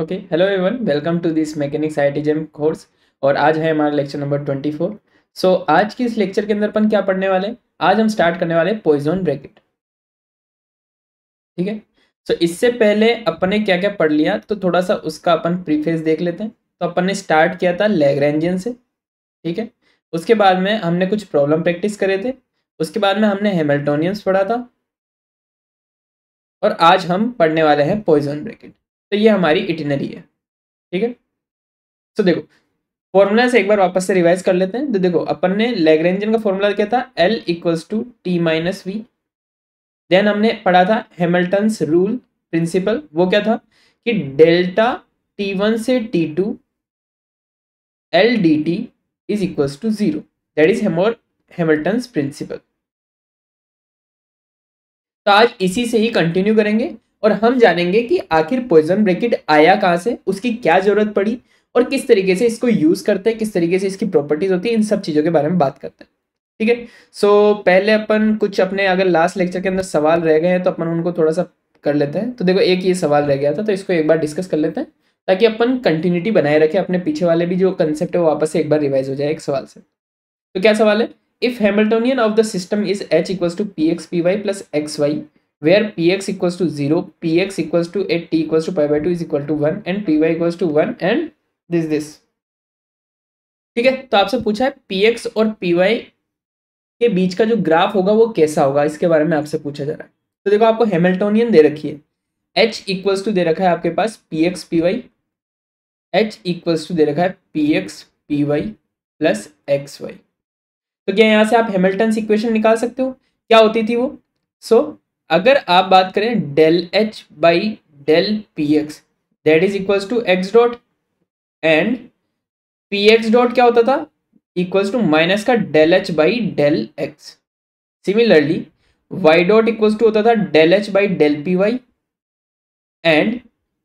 okay hello everyone welcome to this mechanics I T course और आज है हमारा lecture number twenty four so आज के इस लेक्चर के अंदर अपन क्या पढ़ने वाले आज हम स्टार्ट करने वाले पोइजन ब्रैकेट ठीक है सो इससे पहले अपन ने क्या क्या पढ़ लिया तो थोड़ा सा उसका अपन प्रीफेस देख लेते हैं तो अपन ने स्टार्ट किया था लेग्रेंजियन से ठीक है उसके बाद में हमने कुछ प्रॉब्लम प्रैक्टिस करे थे उसके बाद में हमने हेमल्टोनियंस पढ़ा था और आज हम पढ़ने वाले हैं पॉइजन ब्रैकेट तो ये हमारी इटिनरी है ठीक है तो देखो फॉर्मूला से एक बार वापस से रिवाइज कर लेते हैं तो देखो अपन ने लेग्रेंजन का फॉर्मूला क्या था L equals to T minus V then हमने पढ़ा था हेमल्टन्स रूल प्रिंसिपल वो क्या था कि डेल्टा टी वन से T two L D T is equal to zero that is हेमोर हेमल्टन्स प्रिंसिपल तो आज इसी से ही कंटिन्यू करेंगे और हम जानेंगे कि आखिर पॉइजन ब्रैकेट आया कहाँ से उसकी क्या ज़रूरत पड़ी और किस तरीके से इसको यूज़ करते हैं किस तरीके से इसकी प्रॉपर्टीज़ होती है इन सब चीज़ों के बारे में बात करते हैं ठीक है सो पहले अपन कुछ अपने अगर लास्ट लेक्चर के अंदर सवाल रह गए हैं तो अपन उनको थोड़ा सा कर लेते हैं तो देखो एक ये सवाल रह गया था तो इसको एक बार डिस्कस कर लेते हैं ताकि अपन कंटिन्यूटी बनाए रखें अपने पीछे वाले भी जो कंसेप्ट है वो वापस से एक बार रिवाइज हो जाए एक सवाल से तो क्या सवाल है if Hamiltonian of the system is H equals to P X P Y plus X Y where px equals to 0 px equals to 8 t equals to pi by 2 is equal to 1 and py equals to 1 and this this ठीक है तो आपसे पूछा है px और py के बीच का जो ग्राफ होगा वो कैसा होगा इसके बारे में आपसे पूछा जा रहा है तो देखो आपको हेमल्टोनियन दे रखी है h इक्वल्स टू दे रखा है आपके पास P X P Y H equals to दे रखा है P X P Y plus X Y तो क्या यहाँ से आप हेमल्टन इक्वेशन निकाल सकते हो क्या होती थी वो सो so, अगर आप बात करें del H by del P X that is equals to X dot and P X dot क्या होता था इक्वल्स टू माइनस का del H by del X similarly Y dot equals to होता था del H by del P Y and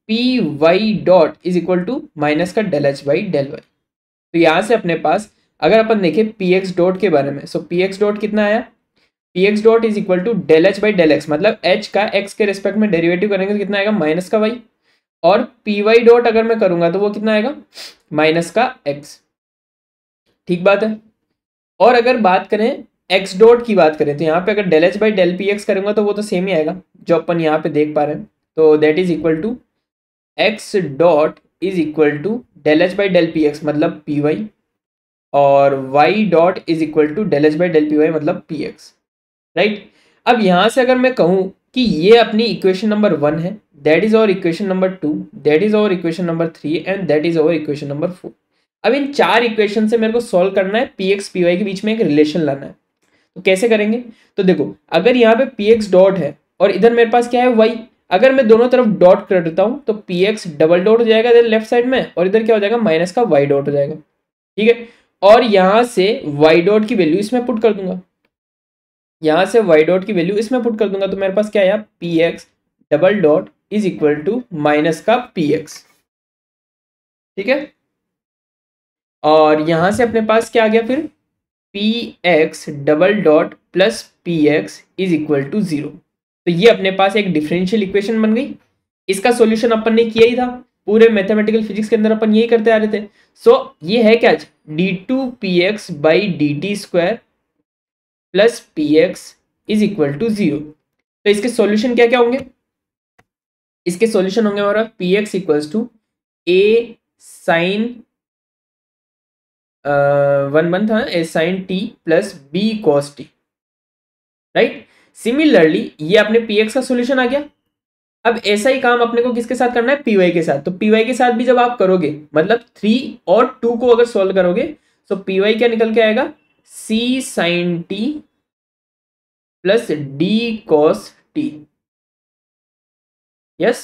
P Y dot is equal to minus का del H by del Y तो यहाँ से अपने पास अगर अपन देखें पी एक्स डॉट के बारे में सो पी एक्स डॉट कितना आया P X dot is equal to del H by del X मतलब एच का एक्स के रिस्पेक्ट में डेरिवेटिव करेंगे तो कितना आएगा माइनस का वाई और पी वाई डॉट अगर मैं करूंगा तो वो कितना आएगा माइनस का एक्स ठीक बात है और अगर बात करें एक्स डॉट की बात करें तो यहाँ पे अगर del H by del P X करूंगा तो वो तो सेम ही आएगा जो अपन यहाँ पे देख पा रहे हैं तो that is equal to X dot is equal to del H by del P X मतलब पी वाई और Y dot is equal to del H by del P Y मतलब पी एक्स राइट अब यहां से अगर मैं कहूं कि ये अपनी इक्वेशन नंबर वन है दैट इज और equation number two that is और equation number three and that is और इक्वेशन नंबर फोर अब इन चार इक्वेशन से मेरे को सॉल्व करना है पी एक्स पी वाई के बीच में एक रिलेशन लाना है तो कैसे करेंगे तो देखो अगर यहाँ पे पी एक्स डॉट है और इधर मेरे पास क्या है वाई अगर मैं दोनों तरफ डॉट कर देता हूँ तो पी एक्स डबल डॉट हो जाएगा इधर लेफ्ट साइड में और इधर क्या हो जाएगा माइनस का वाई डॉट हो जाएगा ठीक है और यहाँ से वाई डॉट की वैल्यू इसमें पुट कर दूंगा यहाँ से वाई डॉट की वैल्यू इसमें पुट कर दूंगा तो मेरे पास क्या आया P X double dot is equal to minus का पी एक्स ठीक है और यहाँ से अपने पास क्या आ गया फिर P X double dot plus P X is equal to zero तो ये अपने पास एक डिफरेंशियल इक्वेशन बन गई इसका सॉल्यूशन अपन ने किया ही था पूरे मैथमेटिकल फिजिक्स के अंदर अपन यही करते आ रहे थे सो so, ये है क्या D two P X by D T square plus P X is equal to zero तो इसके सॉल्यूशन क्या क्या होंगे इसके सॉल्यूशन होंगे हमारा P X equal to A sine one one था A sine T plus B cos T right similarly ये अपने पी एक्स का सॉल्यूशन आ गया अब ऐसा ही काम अपने को किसके साथ करना है पीवाई के साथ तो पीवाई के साथ भी जब आप करोगे मतलब थ्री और टू को अगर सॉल्व करोगे तो पीवाई क्या निकल के आएगा C sine T plus D cos T yes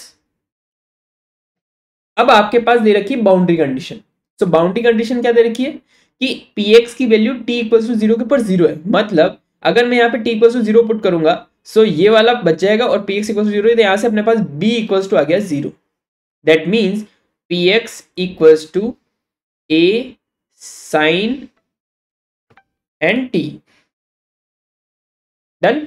अब आपके पास दे रखी boundary condition so boundary condition क्या दे रखी है कि पी एक्स की value T equal to zero के ऊपर जीरो है मतलब अगर मैं यहाँ पे T equal to zero put करूंगा सो so ये वाला बच जाएगा और P X equal to zero यहां से अपने पास बी इक्वल टू आ गया zero that means P X equal to A sine N T done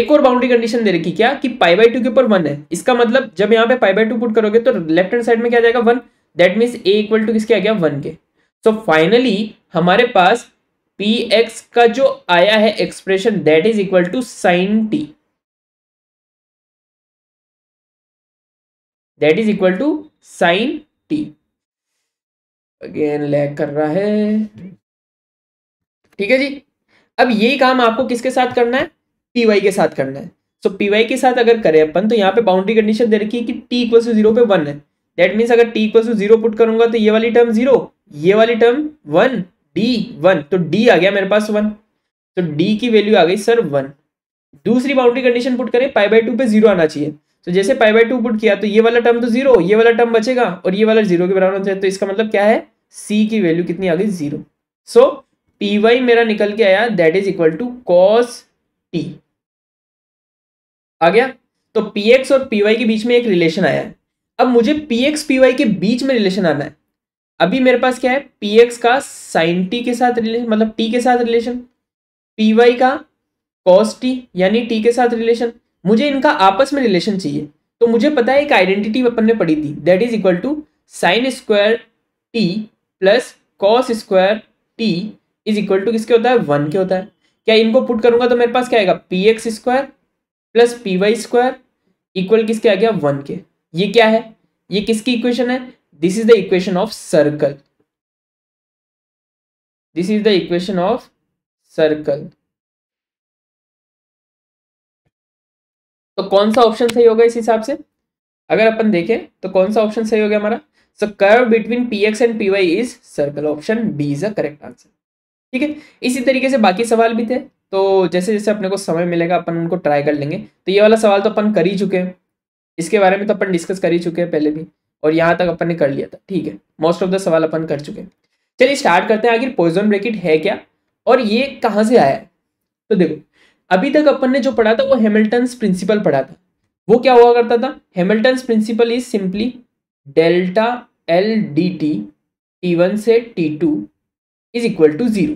एक और बाउंड्री कंडीशन दे रखी क्या कि पाई बाई टू के ऊपर वन है इसका मतलब जब यहां पे पाई बाई टू पुट करोगे तो लेफ्ट हैंड साइड में क्या जाएगा one that mean A equal to किसके आ गया वन के सो so, फाइनली हमारे पास पी एक्स का जो आया है expression that is equal to sine T that is equal to sine T again lag कर रहा है ठीक है जी अब यही काम आपको किसके साथ करना है पी के साथ करना है सो so, पी के साथ अगर करें अपन तो यहाँ पे बाउंड्री कंडीशन दे रखी है कि टी इक्वल टू जीरो पे वन है दैट मीन्स अगर T equal to zero put करूंगा तो ये वाली टर्म जीरो ये वाली टर्म वन डी वन तो डी आ गया मेरे पास वन तो डी की वैल्यू आ गई सर वन दूसरी बाउंड्री कंडीशन पुट करें पाई बाई टू पे जीरो आना चाहिए तो so, जैसे पाई बाई टू पुट किया तो ये वाला टर्म तो जीरो ये वाला टर्म बचेगा और ये वाला जीरो के बराबर होता है तो इसका मतलब क्या है सी की वैल्यू कितनी आ गई zero so so, P Y मेरा निकल के आया that is equal to cos T आ गया तो पी एक्स और पी वाई के बीच में एक रिलेशन आया है अब मुझे पी एक्स पी वाई के बीच में रिलेशन आना है अभी मेरे पास क्या है पी एक्स का साइन टी के साथ रिलेशन मतलब टी के साथ रिलेशन पी वाई का कॉस टी यानी टी के साथ रिलेशन मुझे इनका आपस में रिलेशन चाहिए तो मुझे पता है एक आइडेंटिटी अपन ने पढ़ी थी that is equal to sine square T plus cos square T is equal to किसके होता है वन के होता है क्या इनको पुट करूंगा तो मेरे पास क्या आएगा P X square plus P Y square equal किसके आ गया वन के ये क्या है ये किसकी इक्वेशन है this is the equation of circle this is the equation of circle तो कौन सा ऑप्शन सही होगा इस हिसाब से अगर अपन देखें तो कौन सा ऑप्शन सही हो गया हमारा so curve between P X and P Y is circle option B is a correct answer ठीक है इसी तरीके से बाकी सवाल भी थे तो जैसे जैसे अपने को समय मिलेगा अपन उनको ट्राई कर लेंगे तो ये वाला सवाल तो अपन कर ही चुके हैं इसके बारे में तो अपन डिस्कस कर ही चुके हैं पहले भी और यहाँ तक अपन ने कर लिया था ठीक है मोस्ट ऑफ द सवाल अपन कर चुके हैं चलिए स्टार्ट करते हैं आखिर पोइजन ब्रेकिट है क्या और ये कहाँ से आया है तो देखो अभी तक अपन ने जो पढ़ा था वो हेमिल्टन्स प्रिंसिपल पढ़ा था वो क्या हुआ करता था Hamilton's principle is simply delta L D T T one से T two is equal to zero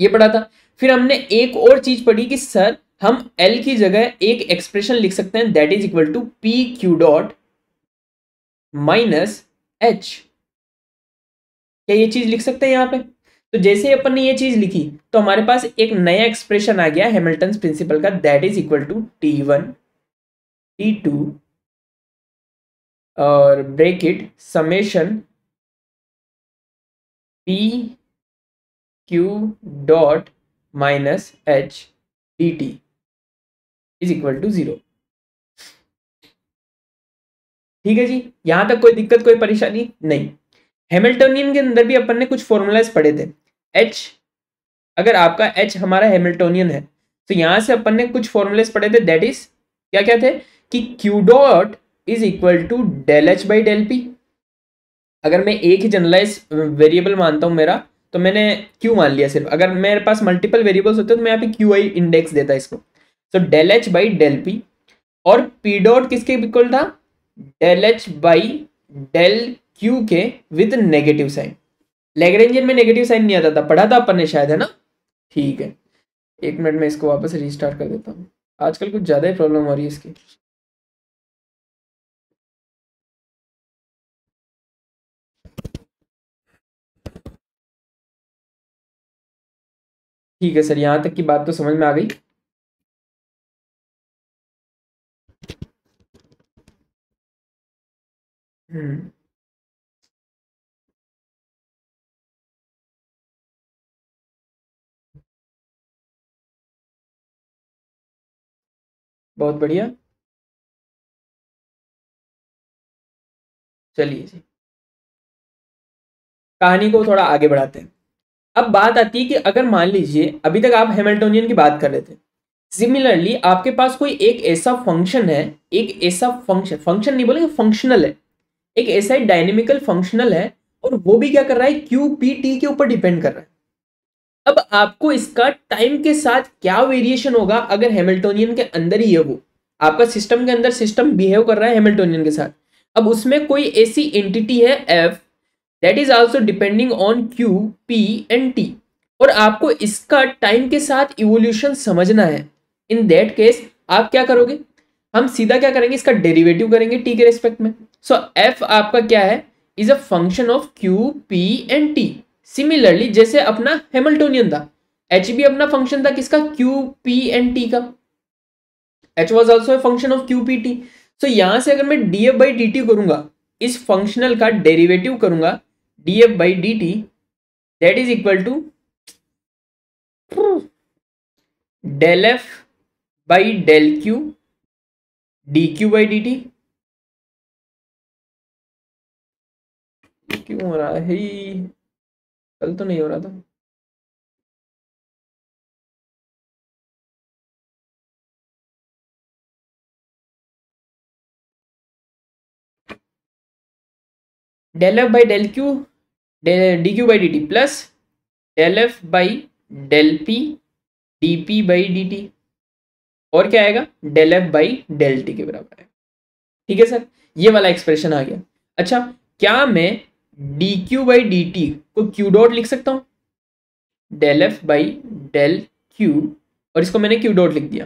ये पढ़ा था फिर हमने एक और चीज पढ़ी कि सर हम एल की जगह एक एक्सप्रेशन लिख सकते हैं that is equal to P Q dot minus H क्या ये चीज लिख सकते हैं यहां पे तो जैसे ही अपन ने ये चीज लिखी तो हमारे पास एक नया एक्सप्रेशन आ गया हेमिल्टन प्रिंसिपल का that is equal to T one T two और break it summation P Q dot minus H D T is equal to zero ठीक है जी यहां तक कोई दिक्कत कोई परेशानी नहीं हेमिल्टोनियन के अंदर भी अपन ने कुछ फॉर्मूलाज पढ़े थे एच अगर आपका एच हमारा हेमिल्टोनियन है तो यहां से अपन ने कुछ फॉर्मूलाज पढ़े थे दैट इज क्या क्या थे कि Q dot is equal to del H by del P अगर मैं एक ही जनरलाइज वेरिएबल मानता हूँ मेरा तो मैंने क्यू मान लिया सिर्फ अगर मेरे पास मल्टीपल वेरिएबल्स होते तो मैं यहाँ पे क्यू आई इंडेक्स देता इसको so del H by del P और पी डॉट किसके इक्वल था del H by del Q के विद नेगेटिव साइन लेग्रेंजियन में नेगेटिव साइन नहीं आता था पढ़ा था अपन ने शायद है ना ठीक है एक मिनट में इसको वापस रिस्टार्ट कर देता हूँ आजकल कुछ ज़्यादा ही प्रॉब्लम हो रही है इसकी ठीक है सर यहाँ तक की बात तो समझ में आ गई हम्म बहुत बढ़िया चलिए जी कहानी को थोड़ा आगे बढ़ाते हैं अब बात आती है कि अगर मान लीजिए अभी तक आप हेमल्टोनियन की बात कर रहे थे सिमिलरली आपके पास कोई एक ऐसा फंक्शन है एक ऐसा फंक्शन फंक्शन नहीं बोले फंक्शनल है एक ऐसा ही डायनेमिकल फंक्शनल है और वो भी क्या कर रहा है क्यू पी टी के ऊपर डिपेंड कर रहा है अब आपको इसका टाइम के साथ क्या वेरिएशन होगा अगर हेमल्टोनियन के अंदर ही है वो आपका सिस्टम के अंदर सिस्टम बिहेव कर रहा है हेमल्टोनियन के साथ अब उसमें कोई ऐसी एंटिटी है F that is also depending on Q P and T और आपको इसका टाइम के साथ इवोल्यूशन समझना है इन दैट केस आप क्या करोगे हम सीधा क्या करेंगे इसका डेरिवेटिव करेंगे टी के रेस्पेक्ट में सो so, एफ आपका क्या है is a function of Q P and T similarly जैसे अपना हेमल्टोनियन था एच भी अपना फंक्शन था किसका क्यू पी एंड टी का H was also function of Q P T so यहां से अगर मैं D F by D T करूंगा इस फंक्शनल का डेरिवेटिव करूंगा df by dt that is equal to del f by del q dq by dt क्यों हो रहा है कल तो नहीं हो रहा था del F by del Q D Q by D T plus del F by del P D P by D T और क्या आएगा del F by del T के बराबर आएगा ठीक है सर ये वाला एक्सप्रेशन आ गया अच्छा क्या मैं D Q by D T को क्यू डॉट लिख सकता हूँ del F by del Q और इसको मैंने क्यू डॉट लिख दिया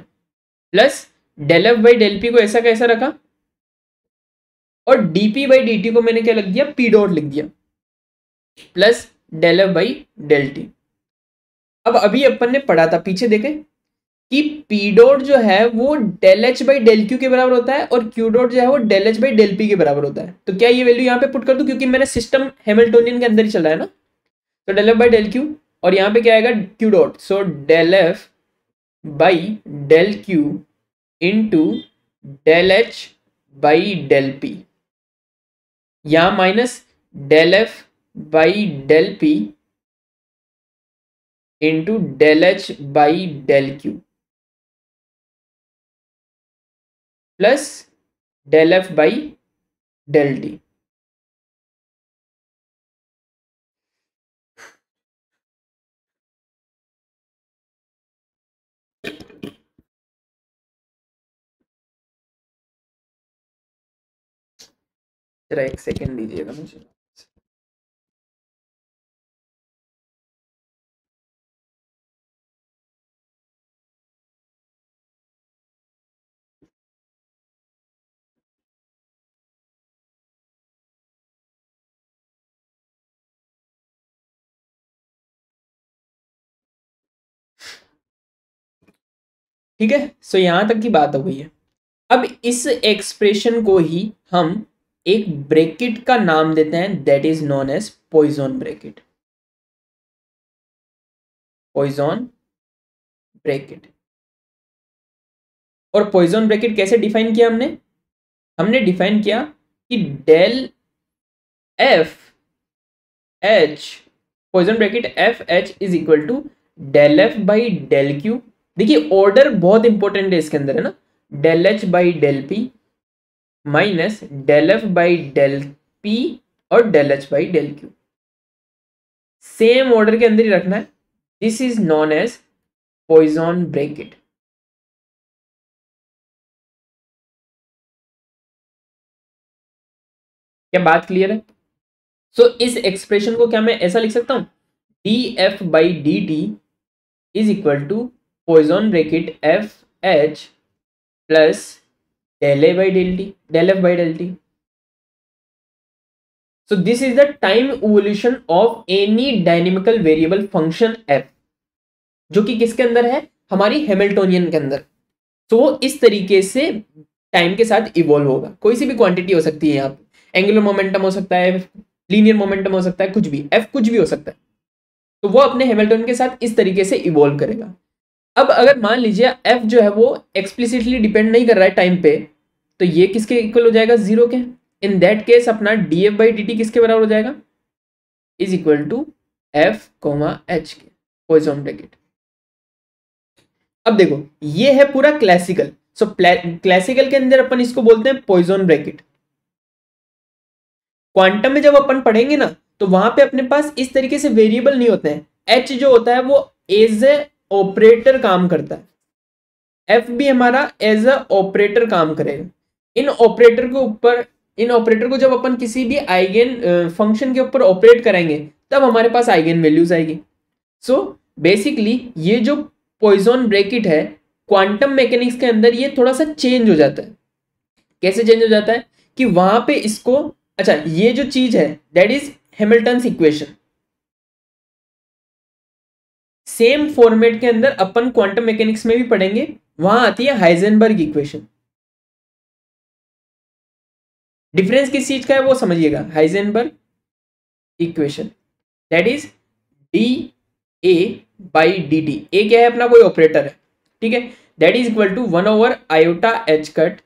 plus del F by del P को ऐसा कैसा रखा और D P by D T को मैंने क्या लिख दिया पी डॉट लिख दिया plus del F by del T अब अभी अपन ने पढ़ा था पीछे देखें कि पी डॉट जो है वो del H by del Q के बराबर होता है और क्यू डॉट जो है वो del H by del P के बराबर होता है तो क्या ये वैल्यू यहाँ पे पुट कर दूं क्योंकि मैंने सिस्टम हेमिल्टोनियन के अंदर ही चला है ना तो del F by del Q और यहाँ पे क्या आएगा Q dot so del F by del Q into del H by del P यहाँ minus del F by del P into del H by del Q plus del F by del D एक second दीजिएगा मुझे ठीक है सो यहाँ तक की बात हो गई है अब इस एक्सप्रेशन को ही हम एक ब्रेकेट का नाम देते हैं that is known as Poisson bracket Poisson bracket और पॉइजन ब्रैकेट कैसे डिफाइन किया हमने हमने डिफाइन किया कि del F H Poisson bracket F H is equal to del F by del Q देखिए ऑर्डर बहुत इंपॉर्टेंट है इसके अंदर है ना del H by del P minus del F by del P और del H by del Q same order के अंदर ही रखना है this is known as Poisson bracket क्या बात क्लियर है सो so, इस एक्सप्रेशन को क्या मैं ऐसा लिख सकता हूं D F by D T is equal to Poisson bracket F H plus del A by del T del F by del T so this is the time evolution of any dynamical variable function F जो कि किसके अंदर है हमारी Hamiltonian के अंदर तो so, वो इस तरीके से टाइम के साथ इवॉल्व होगा कोई सी भी क्वांटिटी हो सकती है यहाँ पे एंगुलर मोमेंटम हो सकता है लीनियर मोमेंटम हो सकता है कुछ भी एफ कुछ भी हो सकता है तो वो अपने हेमल्टोन के साथ इस तरीके से इवॉल्व करेगा अब अगर मान लीजिए एफ जो है वो एक्सप्लिसिटली डिपेंड नहीं कर रहा है टाइम पे तो ये किसके इक्वल हो जाएगा जीरो के इन दैट केस अपना D F by D T किसके बराबर हो जाएगा is equal to F comma H के पोइजोम ब्रैकेट अब देखो ये है पूरा क्लासिकल सो क्लासिकल के अंदर अपन इसको बोलते हैं पोइजोन ब्रैकेट क्वांटम में जब अपन पढ़ेंगे ना तो वहां पे अपने पास इस तरीके से वेरिएबल नहीं होते हैं एच जो होता है वो एज ऑपरेटर काम करता है एफ बी हमारा एज अ ऑपरेटर काम करेगा इन ऑपरेटर के ऊपर इन ऑपरेटर को जब अपन किसी भी आइगेन फंक्शन के ऊपर ऑपरेट करेंगे तब हमारे पास आइगेन वैल्यूज आएगी सो बेसिकली ये जो पॉइजन ब्रैकेट है क्वांटम मैकेनिक्स के अंदर ये थोड़ा सा चेंज हो जाता है कैसे चेंज हो जाता है कि वहां पे इसको अच्छा ये जो चीज है that is Hamilton equation same format के अंदर अपन क्वांटम मैकेनिक्स में भी पढ़ेंगे वहां आती है हाइजेनबर्ग इक्वेशन डिफरेंस किस चीज का है वो समझिएगा Heisenberg equation that is D A by D T A क्या है अपना कोई ऑपरेटर है ठीक है that is equal to one over iota H cut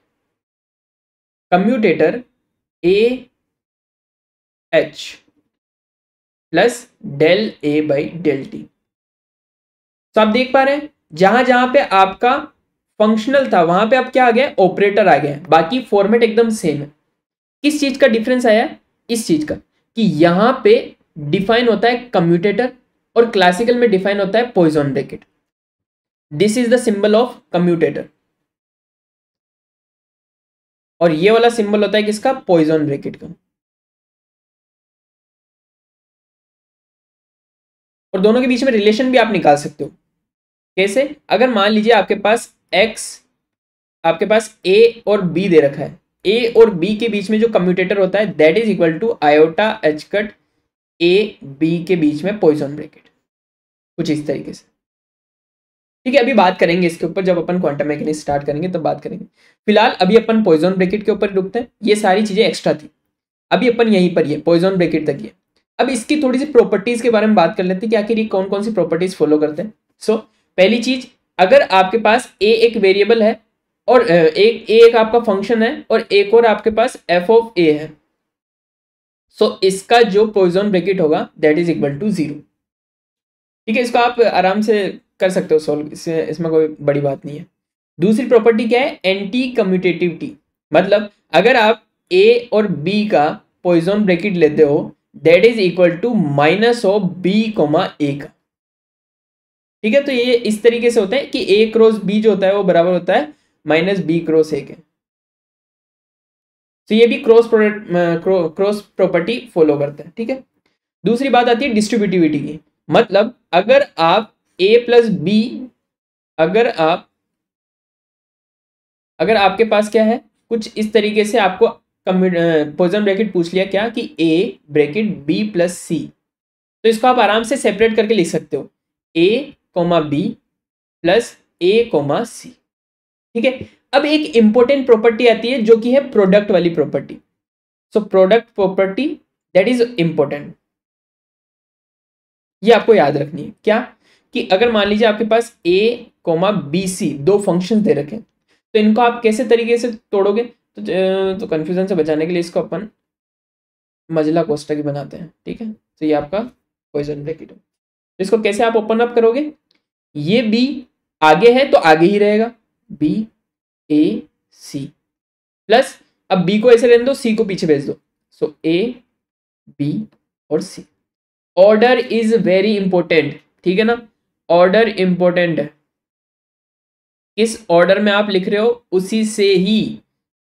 commutator A H plus del A by del T तो आप देख पा रहे हैं जहां जहां पे आपका फंक्शनल था वहां पे आप क्या आ गए ऑपरेटर आ गए बाकी फॉर्मेट एकदम सेम है किस चीज का डिफरेंस आया इस चीज का कि यहां पे डिफाइन होता है कम्यूटेटर और क्लासिकल में डिफाइन होता है Poisson bracket this is the symbol of commutator और ये वाला सिंबल होता है किसका पॉइजन ब्रेकेट का और दोनों के बीच में रिलेशन भी आप निकाल सकते हो कैसे अगर मान लीजिए आपके पास x आपके पास a और b दे रखा है a और b के बीच में जो कम्यूटेटर होता है that is equal to iota H cut A B के बीच में पॉइजन ब्रेकेट कुछ इस तरीके से ठीक है अभी बात करेंगे इसके ऊपर जब अपन क्वांटम मैकेनिक स्टार्ट करेंगे तब तो बात करेंगे फिलहाल अभी अपन पॉइजन ब्रेकेट के ऊपर रुकते हैं ये सारी चीज़ें एक्स्ट्रा थी अभी अपन यहीं पर ये पॉइजन ब्रेकेट तक ये अब इसकी थोड़ी सी प्रॉपर्टीज़ के बारे में बात कर लेते हैं कि आखिर ये कौन कौन सी प्रॉपर्टीज़ फॉलो करते हैं सो so, पहली चीज अगर आपके पास ए एक वेरिएबल है और एक ए एक आपका फंक्शन है और एक और आपके पास एफ ऑफ ए है सो so, इसका जो पोइजन ब्रेकिट होगा that is equal to zero ठीक है इसको आप आराम से कर सकते हो सॉल्व इससे इसमें कोई बड़ी बात नहीं है दूसरी प्रॉपर्टी क्या है एंटी कम्यूटेटिविटी मतलब अगर आप ए और बी का पोइजन ब्रेकिट लेते हो that is equal to minus of B comma A का ठीक है तो ये इस तरीके से होता है कि ए क्रॉस बी जो होता है वो बराबर होता है माइनस बी क्रॉस ए के तो ये भी cross product cross property follow करता है ठीक है दूसरी बात आती है डिस्ट्रीब्यूटिविटी की मतलब अगर आप ए प्लस बी अगर आप अगर आपके पास क्या है कुछ इस तरीके से आपको पोजन ब्रैकेट पूछ लिया क्या कि A bracket B plus C तो इसको आप आराम से सेपरेट करके लिख सकते हो A comma B plus A comma C ठीक है अब एक इंपॉर्टेंट प्रॉपर्टी आती है जो कि है प्रोडक्ट वाली property so product property that is important ये आपको याद रखनी है क्या कि अगर मान लीजिए आपके पास ए कॉमा बी सी दो फंक्शन दे रखे तो इनको आप कैसे तरीके से तोड़ोगे तो तो कंफ्यूजन से बचाने के लिए इसको अपन मजला कोष्टक बनाते हैं ठीक है तो ये आपका क्वेश्चन ब्रैकेट है तो इसको कैसे आप ओपन अप करोगे ये बी आगे है तो आगे ही रहेगा बी ए सी प्लस अब बी को ऐसे रहने दो सी को पीछे भेज दो सो ए बी और C order is very important ठीक है ना ऑर्डर इंपॉर्टेंट है किस ऑर्डर में आप लिख रहे हो उसी से ही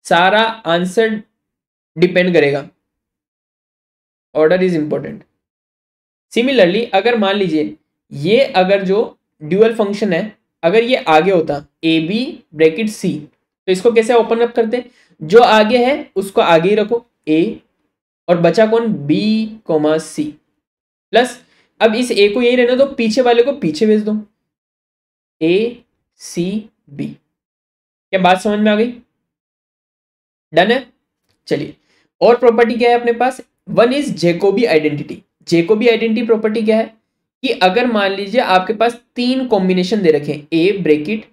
सारा आंसर डिपेंड करेगा ऑर्डर इज इंपॉर्टेंट सिमिलरली अगर मान लीजिए ये अगर जो ड्यूअल फंक्शन है अगर ये आगे होता ए बी ब्रैकेट सी तो इसको कैसे ओपन अप करते जो आगे है उसको आगे ही रखो ए और बचा कौन बी कोमा सी प्लस अब इस ए को यही रहना दो पीछे वाले को पीछे भेज दो ए सी बी क्या बात समझ में आ गई डन है चलिए और प्रॉपर्टी क्या है अपने पास one is Jacobi identity Jacobi identity property क्या है कि अगर मान लीजिए आपके पास तीन कॉम्बिनेशन दे रखे A bracket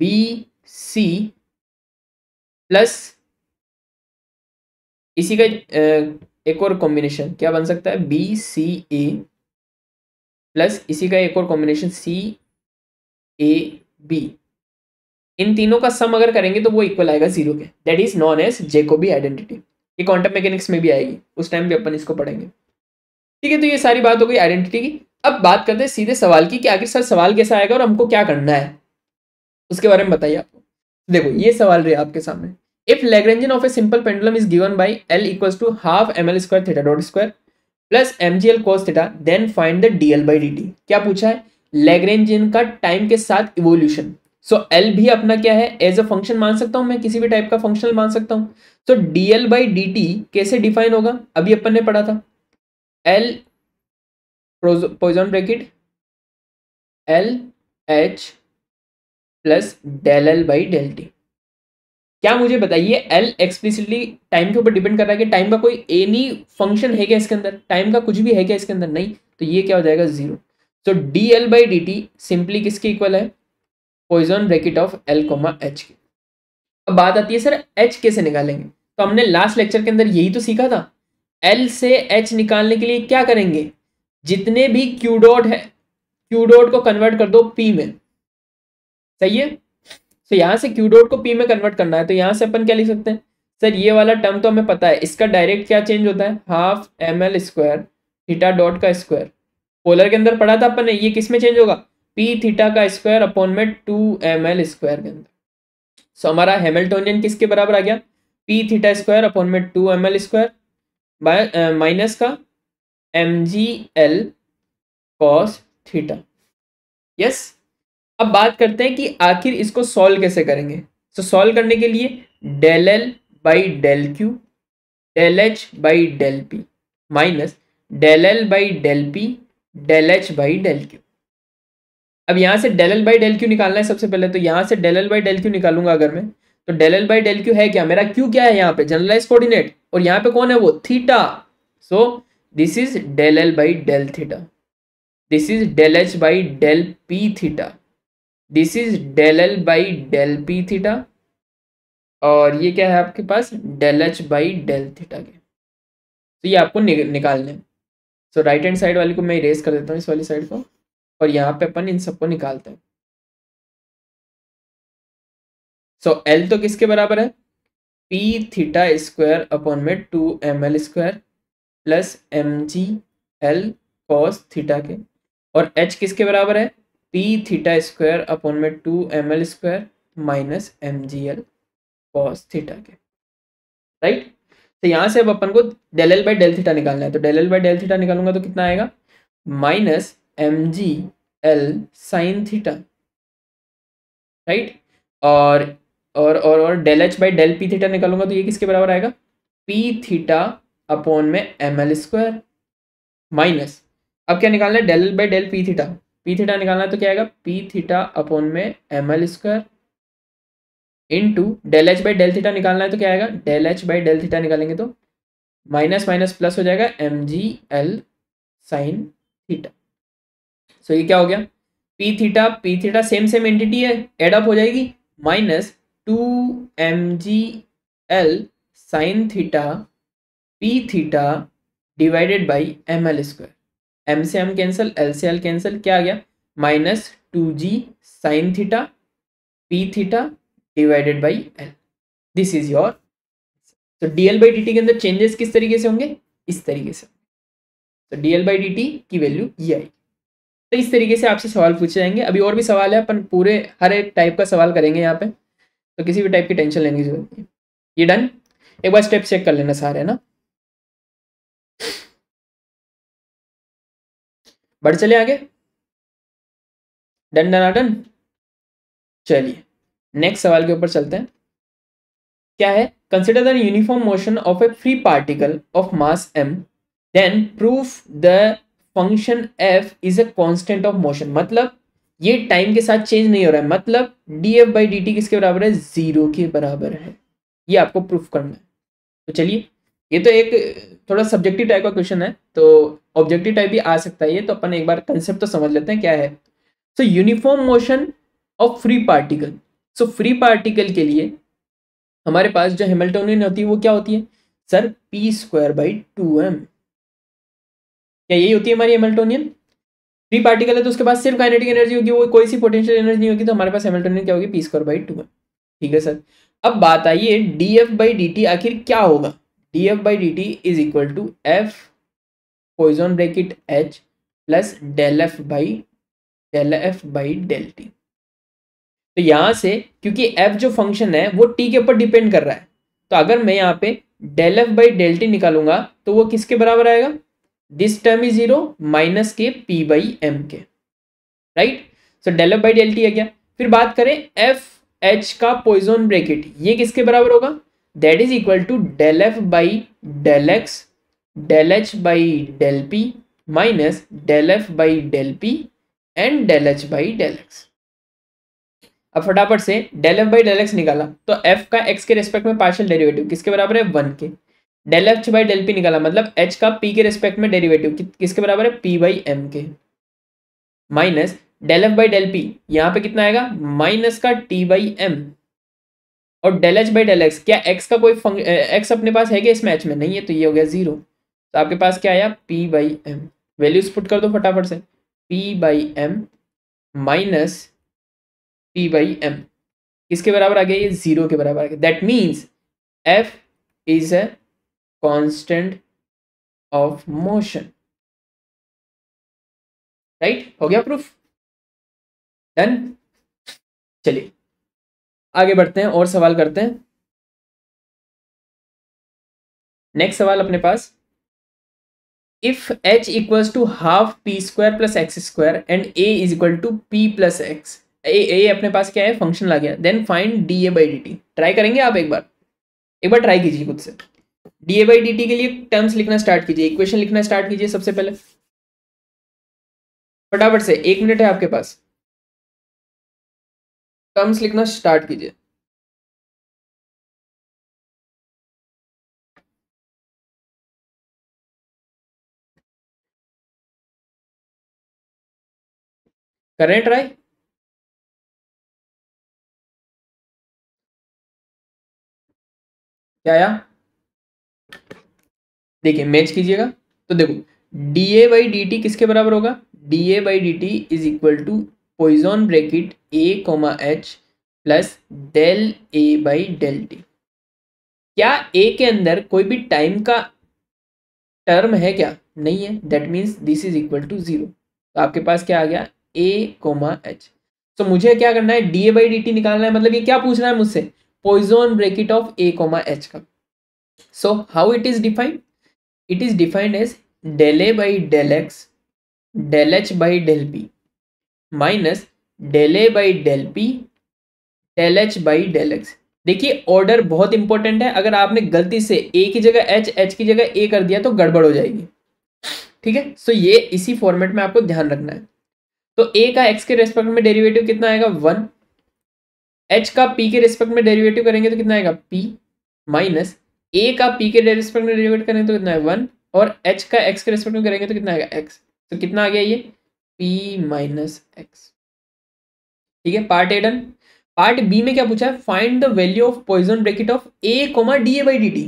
B C plus इसी का एक और कॉम्बिनेशन क्या बन सकता है बी सी ए प्लस इसी का एक और combination C A be in तीनों का सम अगर करेंगे तो वो इक्वल आएगा जीरो के that is known as Jacobi identity ये क्वांटम मैकेनिक्स में भी आएगी उस टाइम भी अपन इसको पढ़ेंगे ठीक है तो ये सारी बात हो गई आइडेंटिटी की अब बात करते हैं सीधे सवाल की कि आखिर सर सवाल कैसा आएगा और हमको क्या करना है उसके बारे में बताइए आपको देखो ये सवाल रहे आपके सामने if Lagrangian of a simple pendulum is given by L equals to half M L square theta dot square plus M G L cos theta then find the D L by D T क्या पूछा है लेग्रेंजन का time के साथ evolution so L भी अपना क्या है एज अ फंक्शन मान सकता हूँ मैं किसी भी टाइप का फंक्शन मान सकता हूँ so D L by D T कैसे डिफाइन होगा अभी अपन ने पढ़ा था L Poisson bracket L H plus del L by del T क्या मुझे बताइए एल एक्सप्लिसिटली टाइम के ऊपर डिपेंड कर रहा है कि टाइम का कोई एनी फंक्शन है क्या इसके अंदर टाइम का कुछ भी है क्या इसके अंदर नहीं तो ये क्या हो जाएगा zero so D L by D T simply किसके इक्वल है Poisson bracket of L comma H के अब बात आती है सर एच कैसे निकालेंगे तो हमने लास्ट लेक्चर के अंदर यही तो सीखा था एल से एच निकालने के लिए क्या करेंगे जितने भी क्यू डॉट है क्यू डॉट को कन्वर्ट कर दो पी में सही है तो यहां से क्यू डॉट को पी में कन्वर्ट करना है तो यहां से अपन क्या लिख सकते हैं सर ये वाला टर्म तो हमें पता है इसका डायरेक्ट क्या चेंज होता है half M L square theta dot का स्क्वायर पोलर के अंदर पढ़ा था अपन ने ये किस में चेंज होगा पी थीटा का स्क्वायर अपॉन में टू एम एल स्क्वायर के अंदर सो हमारा हेमिल्टोनियन किसके बराबर आ गया पी थीटा स्क्वायर अपॉन में two M L square minus का M G L cos theta yes अब बात करते हैं कि आखिर इसको सॉल्व कैसे करेंगे तो so, सॉल्व करने के लिए del L by del Q del H by del P minus del L by del P del H by del Q अब यहाँ से del L by del Q निकालना है सबसे पहले तो यहाँ से del L by del Q निकालूंगा अगर मैं तो del L by del Q है क्या मेरा क्यू क्या है यहाँ पे जनरलाइज कोऑर्डिनेट और यहाँ पे कौन है वो theta so this is del L by del theta this is del H by del P theta this is del L by del P theta और ये क्या है आपके पास del H by del theta के तो ये आपको निकालने सो राइट हैंड साइड वाले को मैं इरेज कर देता हूँ इस वाली साइड को और यहाँ पे अपन इन सबको निकालते हैं सो so, एल तो किसके बराबर है पी थीटा स्क्वायर अपॉन में two M L square plus M G L cos theta के और एच किसके बराबर है पी थीटा स्क्वायर अपॉन में two M L square minus M G L cos theta के राइट तो यहाँ से अब अपन को del L by del theta निकालना है तो del L by del theta निकालूंगा तो कितना आएगा minus M G L sine theta right और और और और del H by del P theta निकालूंगा तो ये किसके बराबर आएगा पी थीटा अपॉन में एम एल स्क्वायर माइनस अब क्या निकालना है del by del P theta P theta निकालना है तो क्या आएगा पी थीटा अपॉन में M L square into del H by del theta निकालना है तो क्या आएगा del H by del theta निकालेंगे तो माइनस माइनस प्लस हो जाएगा M G L sine theta so ये क्या हो गया P theta P theta same same entity है एडअप हो जाएगी minus two M G L sine theta P theta divided by M L square M से एम कैंसिल एल से L cancel क्या आ गया minus two G sine theta P theta divided by L this is your तो D L by D T के अंदर changes किस तरीके से होंगे इस तरीके से तो D L by D T की वैल्यू ये आएगी तो इस तरीके से आपसे सवाल पूछे जाएंगे अभी और भी सवाल है अपन पूरे हर एक टाइप का सवाल करेंगे यहाँ पे तो किसी भी टाइप की टेंशन लेने की जरूरत नहीं ये डन एक बार स्टेप चेक कर लेना सारे ना बढ़ चले आगे डन डन डन चलिए नेक्स्ट सवाल के ऊपर चलते हैं क्या है consider the uniform motion of a free particle of mass M then prove the function F is a constant of motion मतलब ये टाइम के साथ चेंज नहीं हो रहा है मतलब D F by D T किसके बराबर है ज़ीरो के बराबर है ये आपको प्रूफ करना है तो चलिए ये तो एक थोड़ा सब्जेक्टिव टाइप का क्वेश्चन है तो ऑब्जेक्टिव टाइप भी आ सकता है ये तो अपन एक बार कंसेप्ट तो समझ लेते हैं क्या है so uniform motion of free particle so free particle के लिए हमारे पास जो हेमल्टोनियन होती है वो क्या होती है sir P square by two M क्या यही होती है हमारी हेमल्टोनियन फ्री पार्टिकल है तो उसके पास सिर्फ काइनेटिक एनर्जी होगी वो कोई सी पोटेंशियल एनर्जी नहीं होगी तो हमारे पास हेमिल्टोनियन क्या होगी पी स्क्वायर बाई टू है ठीक है सर अब बात आइए D F by D T आखिर क्या होगा D F by D T is equal to F Poisson bracket H plus del F by del F by del T तो यहाँ से क्योंकि एफ जो फंक्शन है वो टी के ऊपर डिपेंड कर रहा है तो अगर मैं यहाँ पे del F by del T निकालूंगा तो वो किसके बराबर आएगा this term is zero minus के पी बाई एम के right so del F by del T आ गया फिर बात करें एफ एच का पोइजोन ब्रैकेट ये किसके बराबर होगा that is equal to del F by del X del H by del P minus del F by del P and del H by del X अब फटाफट से del F by del X निकाला तो F का X के respect में partial derivative किसके बराबर है वन के del H by del P निकाला मतलब एच का पी के रिस्पेक्ट में डेरिवेटिव कि, किसके बराबर है पी बाई एम के minus del F by del P यहाँ पे कितना आएगा माइनस का टी बाई एम और del H by del X क्या एक्स का कोई फंक एक्स अपने पास है क्या इस मैच में नहीं है तो ये हो गया जीरो तो आपके पास क्या आया P by M values put कर दो फटाफट से P by M minus T by M किसके बराबर आ गया ये जीरो के बराबर आ गया that means F is a constant of motion right हो गया प्रूफ डन चलिए आगे बढ़ते हैं और सवाल करते हैं नेक्स्ट सवाल अपने पास if H equals to half P square plus X square and A is equal to P plus X A A अपने पास क्या है फंक्शन ला गया then find D A by D T try करेंगे आप एक बार एक बार ट्राई कीजिए खुद से D A by D T के लिए टर्म्स लिखना स्टार्ट कीजिए इक्वेशन लिखना स्टार्ट कीजिए सबसे पहले फटाफट से एक मिनट है आपके पास टर्म्स लिखना स्टार्ट कीजिए करें ट्राई क्या आया देखिए मैच कीजिएगा तो देखो D A by D T किसके बराबर होगा D A by D T is equal to Poisson bracket A comma H plus del A by del T क्या ए के अंदर कोई भी टाइम का टर्म है क्या नहीं है that means this is equal to zero तो आपके पास क्या आ गया ए कोमा एच तो मुझे क्या करना है D A by D T निकालना है मतलब ये क्या पूछना है मुझसे Poisson bracket of A comma H का so how it is defined it is defined as del A by del X del H by del P minus del A by del P del H by del X देखिए order बहुत important है अगर आपने गलती से ए की जगह H H की जगह ए कर दिया तो गड़बड़ हो जाएगी ठीक है सो ये इसी फॉर्मेट में आपको ध्यान रखना है तो ए का एक्स के रेस्पेक्ट में डेरिवेटिव कितना आएगा वन एच का पी के रेस्पेक्ट में डेरिवेटिव करेंगे तो कितना आएगा पी माइनस ए का पी के रेस्पेक्ट में डेरिवेट करेंगे तो कितना है वन और एच का एक्स के रेस्पेक्ट में करेंगे तो कितना आएगा एक्स तो कितना आ गया ये पी माइनस एक्स ठीक है part A done part B में क्या पूछा है find the value of Poisson bracket of A comma D A by D T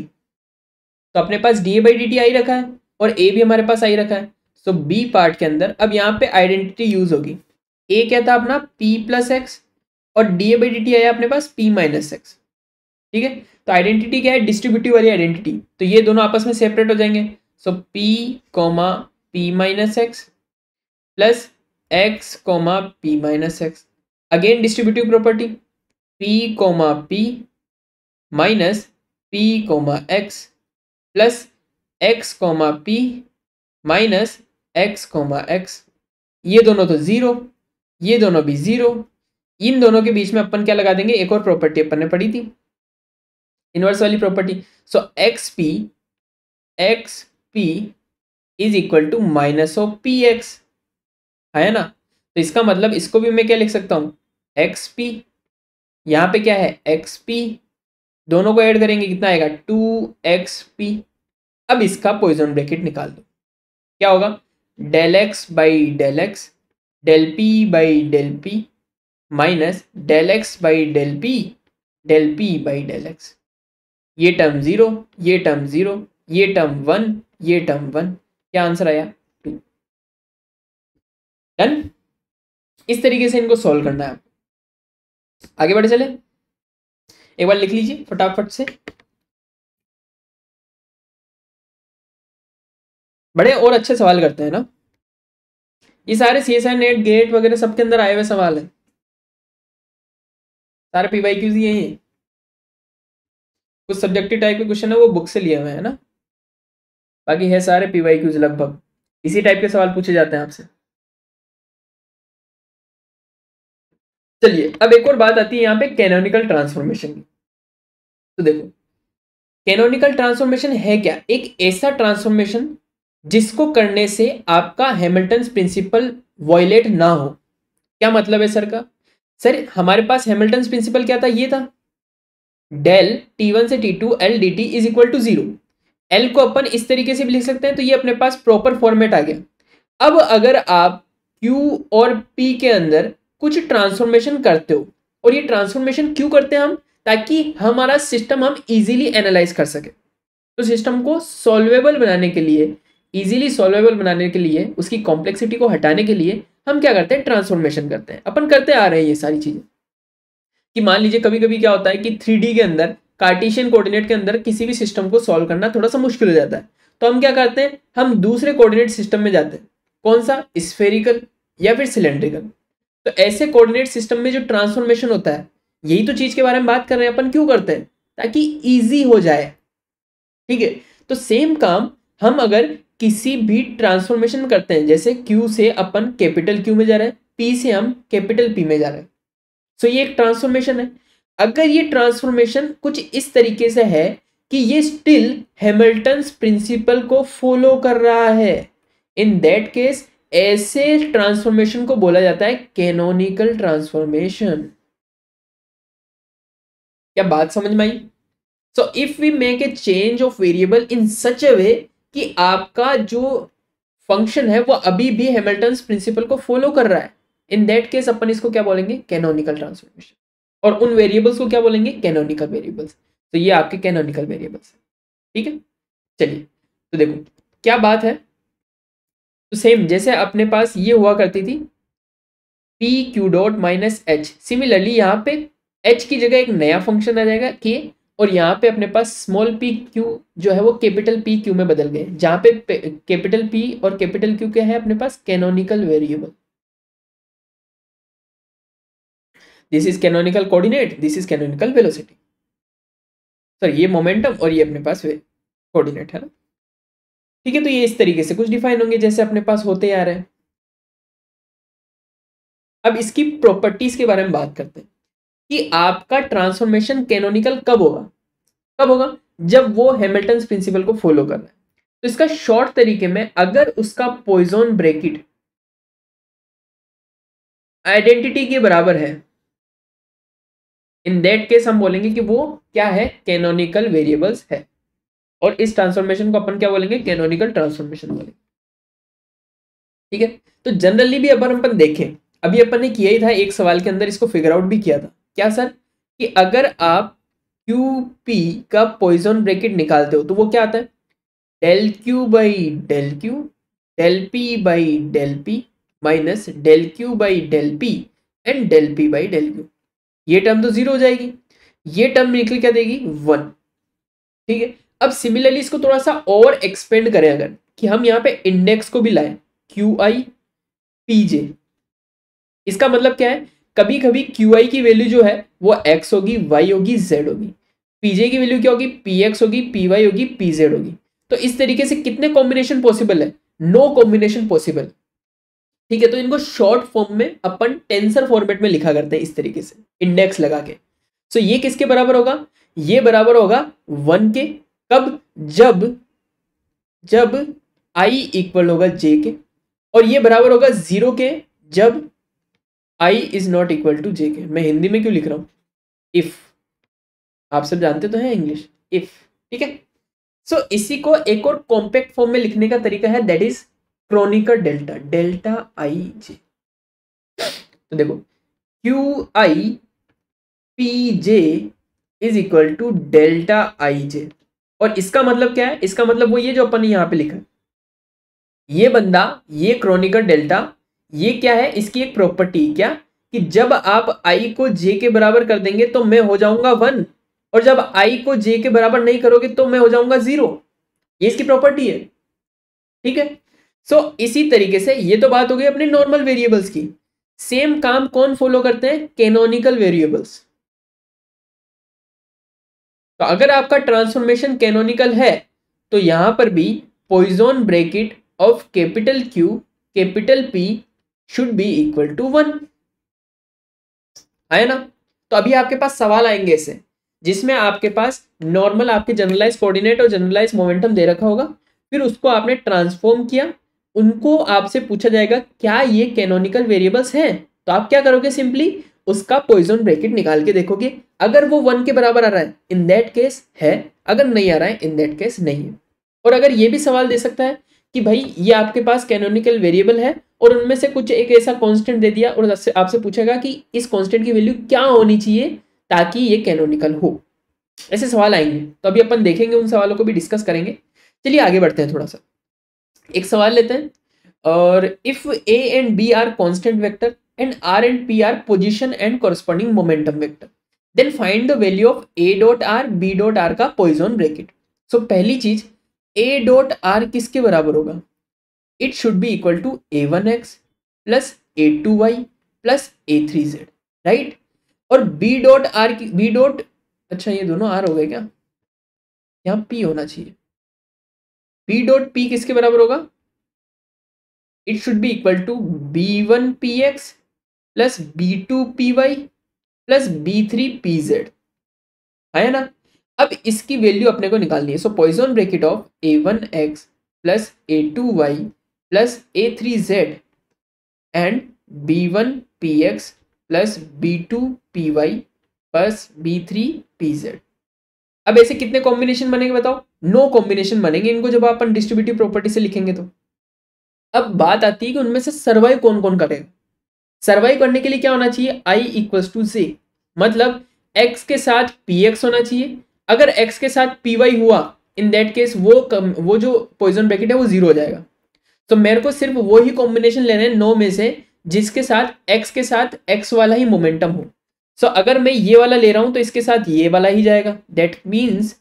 तो अपने पास D A by D T आई रखा है और ए भी हमारे पास आई रखा है सो बी पार्ट के अंदर अब यहाँ पे आइडेंटिटी यूज होगी ए क्या था अपना पी प्लस एक्स और D A by D T आया अपने पास पी माइनस एक्स ठीक है तो आइडेंटिटी क्या है डिस्ट्रीब्यूटिव वाली आइडेंटिटी तो ये दोनों आपस में सेपरेट हो जाएंगे so P comma P minus X plus X comma P minus X again distributive property P comma P minus P comma X plus X comma P minus X comma X ये दोनों तो zero ये दोनों भी zero इन दोनों के बीच में अपन क्या लगा देंगे एक और प्रॉपर्टी अपन ने पढ़ी थी इनवर्स वाली property so X P X P is equal to minus of P X है ना तो इसका मतलब इसको भी मैं क्या लिख सकता हूँ एक्स पी यहाँ पे क्या है एक्स पी दोनों को ऐड करेंगे कितना आएगा टू एक्स पी अब इसका पॉइजन ब्रैकेट निकाल दो क्या होगा del X by del X del P by del P minus del X by del P del P by del X ये टर्म ज़ीरो ये टर्म ज़ीरो ये टर्म वन ये टर्म वन क्या answer आया टू डन इस तरीके से इनको सॉल्व करना है आपको आगे बढ़े चले एक बार लिख लीजिए फटाफट से बड़े और अच्छे सवाल करते हैं ना ये सारे C S I NET GATE वगैरह सबके अंदर आए हुए सवाल हैं सारे पी वाई क्यूज यही है कुछ सब्जेक्टिव टाइप के क्वेश्चन है वो बुक से लिए हुए हैं ना बाकी है सारे पी वाई क्यूज लगभग इसी टाइप के सवाल पूछे जाते हैं आपसे चलिए अब एक और बात आती है यहाँ पे कैनोनिकल ट्रांसफॉर्मेशन की तो देखो कैनोनिकल ट्रांसफॉर्मेशन है क्या एक ऐसा ट्रांसफॉर्मेशन जिसको करने से आपका हेमल्टन प्रिंसिपल वॉयलेट ना हो क्या मतलब है सर का सर हमारे पास हेमल्टन प्रिंसिपल क्या था ये था डेल टी वन से T two L D T is equal to zero L को अपन इस तरीके से भी लिख सकते हैं तो ये अपने पास प्रॉपर फॉर्मेट आ गया अब अगर आप क्यू और पी के अंदर कुछ ट्रांसफॉर्मेशन करते हो और ये ट्रांसफॉर्मेशन क्यों करते हैं हम ताकि हमारा सिस्टम हम इजीली एनालाइज कर सके तो सिस्टम को सॉल्वेबल बनाने के लिए इजीली सॉल्वेबल बनाने के लिए उसकी कॉम्प्लेक्सिटी को हटाने के लिए हम क्या करते हैं ट्रांसफॉर्मेशन करते हैं अपन करते आ रहे हैं ये सारी चीज़ें कि मान लीजिए कभी कभी क्या होता है कि थ्री के अंदर कार्टिशियन कोऑर्डिनेट के अंदर किसी भी सिस्टम को सॉल्व करना थोड़ा सा मुश्किल हो जाता है तो हम क्या करते हैं हम दूसरे कोऑर्डिनेट सिस्टम में जाते हैं कौन सा स्फेरिकल या फिर सिलेंड्रिकल तो ऐसे कोऑर्डिनेट सिस्टम में जो ट्रांसफॉर्मेशन होता है यही तो चीज़ के बारे में बात कर रहे हैं अपन क्यों करते हैं ताकि ईजी हो जाए ठीक है तो सेम काम हम अगर किसी भी ट्रांसफॉर्मेशन करते हैं जैसे क्यू से अपन कैपिटल क्यू में जा रहे हैं पी से हम कैपिटल पी में जा रहे हैं सो ये एक ट्रांसफॉर्मेशन है अगर ये ट्रांसफॉर्मेशन कुछ इस तरीके से है कि ये स्टिल हेमल्टन प्रिंसिपल को फॉलो कर रहा है इन दैट केस ऐसे ट्रांसफॉर्मेशन को बोला जाता है कैनोनिकल ट्रांसफॉर्मेशन क्या बात समझ में आई so if we make a change of variable in such a way कि आपका जो फंक्शन है वो अभी भी हेमल्टन प्रिंसिपल को फॉलो कर रहा है इन दैट केस अपन इसको क्या बोलेंगे कैनोनिकल ट्रांसफॉर्मेशन और उन वेरिएबल्स को क्या बोलेंगे कैनोनिकल वेरिएबल्स तो ये आपके कैनोनिकल वेरिएबल्स ठीक है चलिए तो देखो क्या बात है तो सेम जैसे अपने पास ये हुआ करती थी P Q dot minus H similarly यहाँ पे एच की जगह एक नया फंक्शन आ जाएगा के और यहाँ पे अपने पास स्मॉल पी क्यू जो है वो कैपिटल पी क्यू में बदल गए जहाँ पे कैपिटल पी और कैपिटल क्यू क्या है अपने पास canonical variable this is canonical coordinate this is canonical velocity sir ये मोमेंटम और ये अपने पास कोऑर्डिनेट है ना ठीक है तो ये इस तरीके से कुछ डिफाइन होंगे जैसे अपने पास होते आ रहे हैं अब इसकी प्रॉपर्टीज के बारे में बात करते हैं कि आपका ट्रांसफॉर्मेशन कैनोनिकल कब होगा कब होगा जब वो हेमिल्टन प्रिंसिपल को फॉलो कर रहा है तो इसका शॉर्ट तरीके में अगर उसका पॉइजोन ब्रेकिट आइडेंटिटी के बराबर है इन दैट केस हम बोलेंगे कि वो क्या है कैनोनिकल वेरिएबल्स है और इस ट्रांसफॉर्मेशन को अपन क्या बोलेंगे कैनोनिकल ट्रांसफॉर्मेशन बोलेंगे ठीक है तो जनरली भी अगर अपन देखें अभी अपन ने किया ही था एक सवाल के अंदर इसको फिगर आउट भी किया था क्या सर कि अगर आप क्यू पी का पॉइजन ब्रैकेट निकालते हो तो वो क्या आता है del Q by del Q del P by del P minus del Q by del P and del P by del Q ये टर्म तो जीरो हो जाएगी ये टर्म निकल क्या देगी वन ठीक है अब सिमिलरली इसको थोड़ा सा और एक्सपेंड करें अगर कि हम यहाँ पे इंडेक्स को भी लाए क्यू आई पी जे इसका मतलब क्या है कभी कभी क्यू आई की वैल्यू जो है वो एक्स होगी वाई होगी जेड होगी पीजे की वैल्यू क्या होगी पी एक्स होगी पी वाई होगी पी जेड होगी तो इस तरीके से कितने कॉम्बिनेशन पॉसिबल है नो कॉम्बिनेशन पॉसिबल ठीक है तो इनको शॉर्ट फॉर्म में अपन टेंसर फॉर्मेट में लिखा करते हैं इस तरीके से इंडेक्स लगा के सो ये किसके बराबर होगा ये बराबर होगा वन के कब जब जब आई इक्वल होगा जे के और ये बराबर होगा जीरो के जब I is not equal to J के मैं हिंदी में क्यों लिख रहा हूं इफ आप सब जानते तो हैं इंग्लिश इफ ठीक है सो so, इसी को एक और कॉम्पैक्ट फॉर्म में लिखने का तरीका है that is Kronecker delta delta I J तो देखो Q I P J is equal to delta I J और इसका मतलब क्या है इसका मतलब वो ये जो अपन ने यहां पे लिखा ये बंदा ये क्रोनिकर डेल्टा ये क्या है इसकी एक प्रॉपर्टी क्या कि जब आप आई को जे के बराबर कर देंगे तो मैं हो जाऊंगा वन और जब आई को जे के बराबर नहीं करोगे तो मैं हो जाऊंगा जीरो ये इसकी प्रॉपर्टी है ठीक है सो so, इसी तरीके से ये तो बात हो गई अपने नॉर्मल वेरिएबल्स की सेम काम कौन फॉलो करते हैं कैनोनिकल वेरिएबल्स तो अगर आपका ट्रांसफॉर्मेशन कैनोनिकल है तो यहां पर भी Poisson bracket of capital Q capital P should be equal to one है ना तो अभी आपके पास सवाल आएंगे ऐसे जिसमें आपके पास नॉर्मल आपके जनरलाइज कोऑर्डिनेट और जनरलाइज मोमेंटम दे रखा होगा फिर उसको आपने ट्रांसफॉर्म किया उनको आपसे पूछा जाएगा क्या ये कैनोनिकल वेरिएबल्स हैं तो आप क्या करोगे सिंपली उसका पॉइजन ब्रैकेट निकाल के देखोगे अगर वो वन के बराबर आ रहा है इन दैट केस है अगर नहीं आ रहा है इन दैट केस नहीं है और अगर ये भी सवाल दे सकता है कि भाई ये आपके पास कैनोनिकल वेरिएबल है और उनमें से कुछ एक ऐसा कॉन्स्टेंट दे दिया और आपसे पूछेगा कि इस कॉन्स्टेंट की वैल्यू क्या होनी चाहिए ताकि ये कैनोनिकल हो ऐसे सवाल आएंगे तो अभी अपन देखेंगे उन सवालों को भी डिस्कस करेंगे चलिए आगे बढ़ते हैं थोड़ा सा एक सवाल लेते हैं और if A and B are constant vector and R and P are position and corresponding momentum vector then find the value of A dot R B dot R का पॉइजन ब्रेकेट सो पहली चीज A dot R किसके बराबर होगा it should be equal to A one X plus A two Y plus A three Z right और B dot R की B dot अच्छा ये दोनों आर हो गए क्या यहाँ पी होना चाहिए P डॉट पी किसके बराबर होगा it should be equal to B one P X plus B two P Y plus B three P Z है ना अब इसकी वैल्यू अपने को निकालनी है so Poisson bracket of A one X plus A two Y plus A three Z and B one P X plus B two P Y plus B three P Z अब ऐसे कितने combination बनेंगे बताओ know combination बनेंगे इनको जब अपन distributive property से लिखेंगे तो अब बात आती है कि उनमें से सर्वाइव कौन कौन करेगा सर्वाइव करने के लिए क्या होना चाहिए आई इक्वल्स टू जे मतलब एक्स के साथ पी एक्स होना चाहिए अगर एक्स के साथ पी वाई हुआ इन दैट केस वो कम वो जो पॉइजन ब्रैकेट है वो जीरो हो जाएगा तो मेरे को सिर्फ वो ही कॉम्बिनेशन लेना है नौ में से जिसके साथ एक्स के साथ एक्स वाला ही मोमेंटम हो सो so, अगर मैं ये वाला ले रहा हूँ तो इसके साथ ये वाला ही जाएगा that means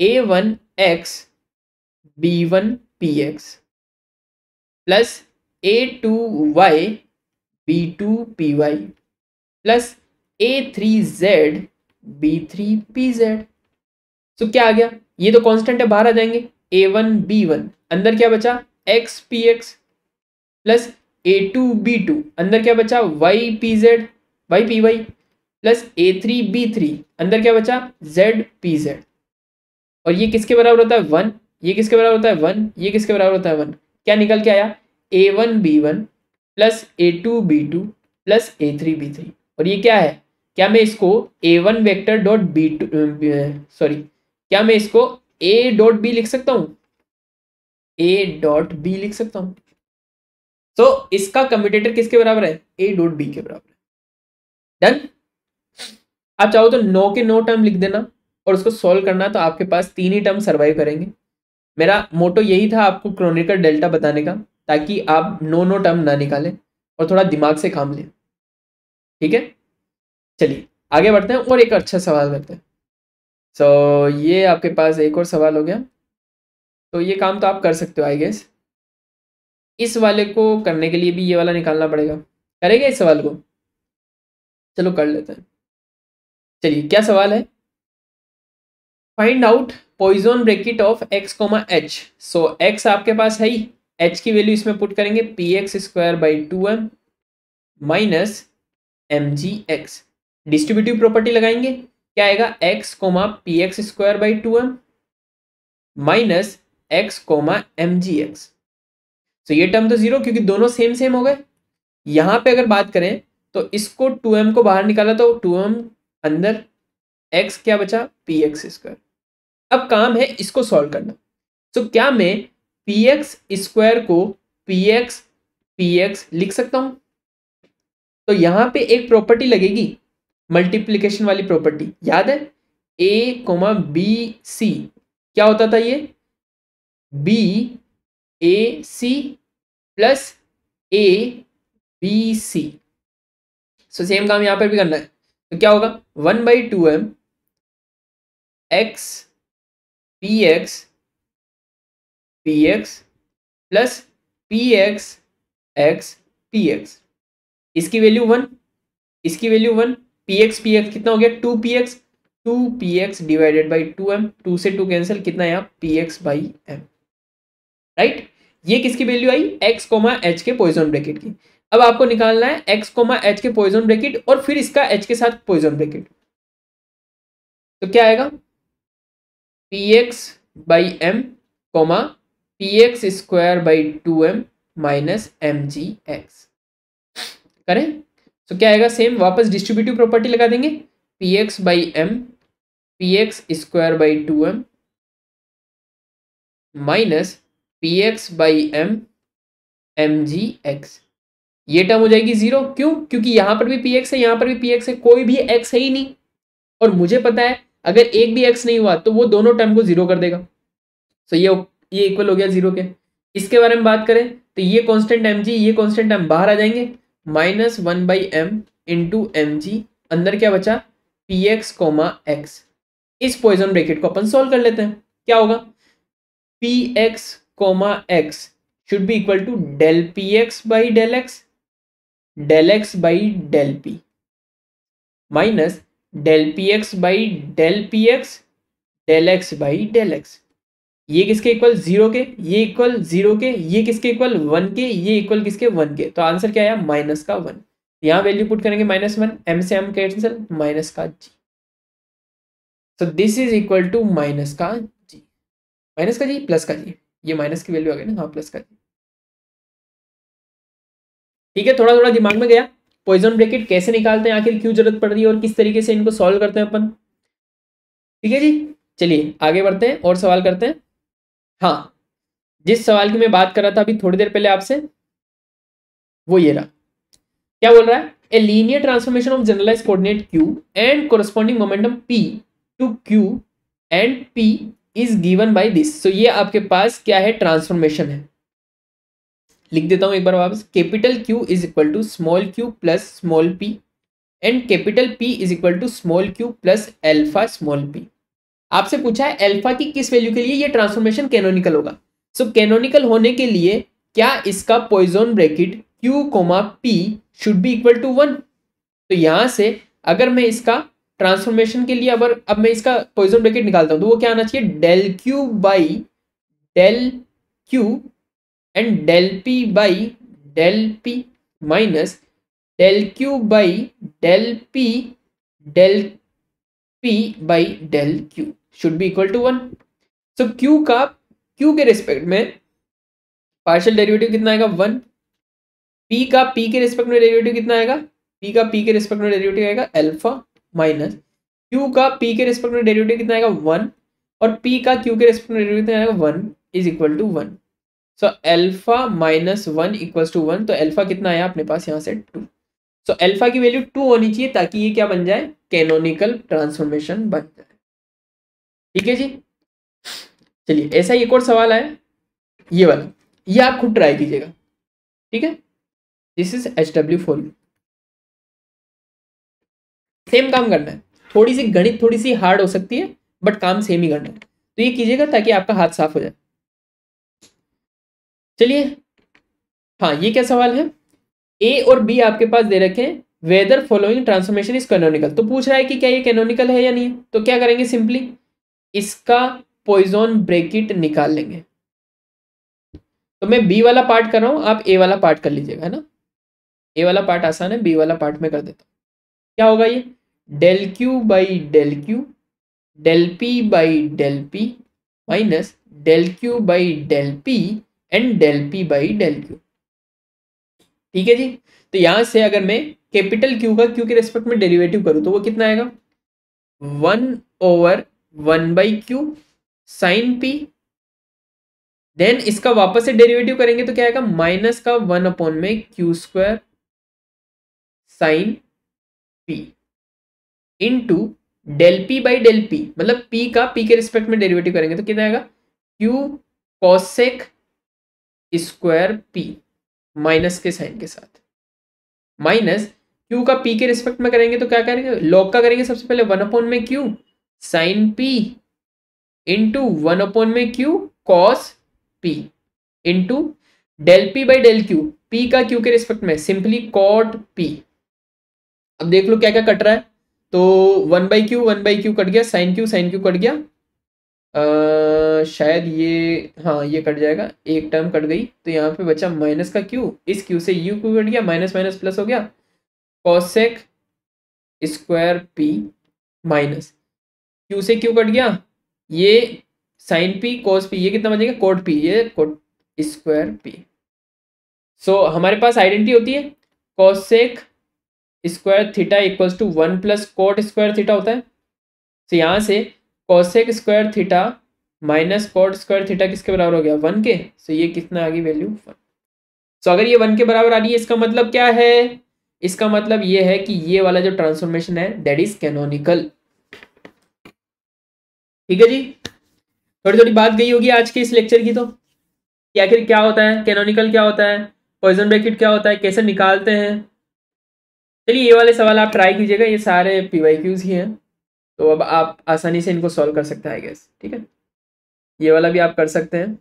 A one X B one P X plus A two Y B two P Y plus A three Z B three P Z so क्या आ गया ये तो कांस्टेंट है बाहर आ जाएंगे ए वन बी वन अंदर क्या बचा X P X plus A two B two अंदर क्या बचा Y P Z Y P Y plus A three B three अंदर क्या बचा जेड पी जेड और ये किसके बराबर होता है वन ये किसके बराबर होता है वन ये किसके बराबर होता है वन क्या निकल के आया A one B one plus A two B two plus A three B three और ये क्या है क्या मैं इसको A one vector dot B two sorry क्या मैं इसको ए डॉट बी लिख सकता हूँ ए डॉट बी लिख सकता हूँ तो so, इसका कम्यूटेटर किसके बराबर है ए डॉट बी के बराबर है डन आप चाहो तो नौ के नौ टर्म लिख देना और उसको सॉल्व करना तो आपके पास तीन ही टर्म सर्वाइव करेंगे मेरा मोटो यही था आपको क्रोनिकल डेल्टा बताने का ताकि आप नो नो टर्म ना निकालें और थोड़ा दिमाग से काम लें ठीक है चलिए आगे बढ़ते हैं और एक अच्छा सवाल करते हैं सो so, ये आपके पास एक और सवाल हो गया तो ये काम तो आप कर सकते हो आई गेस इस वाले को करने के लिए भी ये वाला निकालना पड़ेगा करेगा इस सवाल को चलो कर लेते हैं चलिए क्या सवाल है find out Poisson bracket of X comma H so X आपके पास है ही एच की वैल्यू इसमें पुट करेंगे P X square by two M minus M G X distributive property लगाएंगे क्या आएगा X comma P X square by two M minus X comma M G X so ये टर्म तो zero क्योंकि दोनों same same हो गए यहाँ पे अगर बात करें तो इसको टू एम को बाहर निकाला तो टू एम अंदर एक्स क्या बचा पी एक्स स्क्वायर अब काम है इसको सॉल्व करना सो so, क्या मैं पी एक्स स्क्वायर को पी एक्स पी एक्स लिख सकता हूं तो यहां पे एक प्रॉपर्टी लगेगी मल्टीप्लीकेशन वाली प्रॉपर्टी याद है ए कोमा बी सी क्या होता था ये B A C plus A B C so same काम यहां पर भी करना है तो क्या होगा one by two M X P X P X plus P X X P X इसकी वैल्यू वन इसकी value one P X P X कितना हो गया two P X two P X divided by two M two से two cancel कितना है P X by M right ये किसकी वैल्यू आई एक्स कोमा एच के पॉइजन ब्रैकेट की अब आपको निकालना है एक्स कोमा एच के पॉइजन ब्रैकेट और फिर इसका एच के साथ पॉइजन ब्रैकेट तो क्या आएगा P X by M comma P X square by two M minus M G X करें तो क्या आएगा सेम वापस डिस्ट्रीब्यूटिव प्रॉपर्टी लगा देंगे P X by M P X square by two M minus P X by M M G X ये term हो जाएगी जीरो क्यों क्योंकि यहां पर भी पी एक्स है यहां पर भी पी एक्स है कोई भी एक्स है ही नहीं और मुझे पता है अगर एक भी एक्स नहीं हुआ तो वो दोनों टर्म को जीरो कर देगा सो so ये ये इक्वल हो गया जीरो के इसके बारे में बात करें तो ये कांस्टेंट एम ये कांस्टेंट एम बाहर आ जाएंगे minus one by M into M अंदर क्या बचा पी एक्स कोमा एक्स इस पॉइजन ब्रेकेट को अपन सोल्व कर लेते हैं क्या होगा P X comma X should be equal to del P X by del X del X by del P minus del P X by del P X del X by del X ये किसके equal zero के ये equal zero के ये किसके equal one के ये equal किसके वन के तो आंसर क्या आया माइनस का वन तो यहाँ वैल्यू पुट करेंगे माइनस वन एम से एम कैंसिल माइनस का G so this is equal to minus का जी माइनस का जी प्लस का जी ये माइनस की वैल्यू आ गई ना हाँ प्लस का जी ठीक है थोड़ा थोड़ा दिमाग में गया पॉइजन ब्रैकेट कैसे निकालते हैं आखिर क्यों जरूरत पड़ रही है और किस तरीके से इनको सॉल्व करते हैं अपन ठीक है जी चलिए आगे बढ़ते हैं और सवाल करते हैं हाँ जिस सवाल की मैं बात कर रहा था अभी थोड़ी देर पहले आपसे वो ये रहा क्या बोल रहा है a linear transformation of generalize coordinate Q and corresponding momentum P to Q and P is given by this so ये आपके पास क्या है ट्रांसफॉर्मेशन है लिख देता हूँ एक बार वापस capital Q is equal to small Q plus small P and capital P is equal to small Q plus alpha small P आपसे पूछा है एल्फा की किस वैल्यू के लिए ये ट्रांसफॉर्मेशन कैनोनिकल होगा सो so, कैनोनिकल होने के लिए क्या इसका Poisson bracket Q comma P should be equal to one तो यहाँ से अगर मैं इसका ट्रांसफॉर्मेशन के लिए अगर अब मैं इसका पॉइजोन ब्रैकेट निकालता हूँ तो वो क्या आना चाहिए del Q by del Q and del P by del P minus del q by del p del p by del q should be equal to one so Q का Q के respect में partial derivative कितना आएगा one P का P के respect में derivative कितना आएगा पी का पी के रिस्पेक्ट में डेरिवेटिव आएगा अल्फा माइनस क्यू का पी के रिस्पेक्ट में डेरिवेटिव कितना आएगा वन और पी का क्यू के रिस्पेक्ट में डेरिवेटिव आएगा one is equal to one so alpha minus one equals to one तो एल्फा कितना आया अपने पास यहाँ से टू सो एल्फा की वैल्यू टू होनी चाहिए ताकि ये क्या बन जाए कैनोनिकल ट्रांसफॉर्मेशन बन जाए ठीक है जी चलिए ऐसा एक और सवाल आया ये वाला ये आप खुद ट्राई कीजिएगा ठीक है this is H W four same काम करना है थोड़ी सी गणित थोड़ी सी हार्ड हो सकती है बट काम सेम ही करना है तो ये कीजिएगा ताकि आपका हाथ साफ हो जाए चलिए हाँ ये क्या सवाल है ए और बी आपके पास दे रखे हैं whether following transformation is canonical तो पूछ रहा है कि क्या ये कैनोनिकल है या नहीं तो क्या करेंगे सिंपली इसका पॉइजन ब्रेकिट निकाल लेंगे तो मैं बी वाला पार्ट कर रहा हूँ आप ए वाला पार्ट कर लीजिएगा है ना ए वाला पार्ट आसान है बी वाला पार्ट में कर देता हूँ क्या होगा ये del Q by del Q del P by del P minus del Q by del P and del P by del Q ठीक है जी तो यहां से अगर मैं कैपिटल क्यू का क्यू के रेस्पेक्ट में डेरिवेटिव करूं तो वो कितना आएगा one over one by Q sine P then इसका वापस से डेरिवेटिव करेंगे तो क्या आएगा माइनस का वन अपॉन में Q square sine P into del P by del P मतलब पी का पी के रिस्पेक्ट में डेरिवेटिव करेंगे तो कितना आएगा Q cosec square P minus के साइन के साथ माइनस क्यू का पी के रिस्पेक्ट में करेंगे तो क्या करेंगे लॉग का करेंगे सबसे पहले वन अपॉन में Q sine P into one upon में Q cos P into del P by del Q P का क्यू के रिस्पेक्ट में सिंपली कॉट पी अब देख लो क्या क्या कट रहा है तो one by Q one by Q cut गया sine Q sine Q cut गया शायद ये हाँ ये कट जाएगा एक टर्म कट गई तो यहाँ पे बचा माइनस का क्यू इस क्यू से यू क्यू कट गया माइनस माइनस प्लस हो गया cosec square P minus Q से क्यू कट गया ये साइन पी कॉस पी ये कितना बचेगा कोट पी ये cot square P so so, हमारे पास आइडेंटिटी होती है cosec square theta equals to one plus cot square theta होता है तो so, यहाँ से cosec square theta minus cot square theta किसके बराबर हो गया वन के सो ये कितना आ गई वैल्यू वन सो अगर ये वन के बराबर आ रही है इसका मतलब क्या है इसका मतलब ये है कि ये वाला जो ट्रांसफॉर्मेशन है दैट इज कैनोनिकल ठीक है जी थोड़ी थोड़ी बात गई होगी आज के इस लेक्चर की तो आखिर क्या होता है कैनोनिकल क्या होता है पॉइजन ब्रैकेट क्या होता है कैसे निकालते हैं चलिए ये वाले सवाल आप ट्राई कीजिएगा ये सारे पी ही हैं तो अब आप आसानी से इनको सॉल्व कर सकते हैं आई गेस ठीक है ये वाला भी आप कर सकते हैं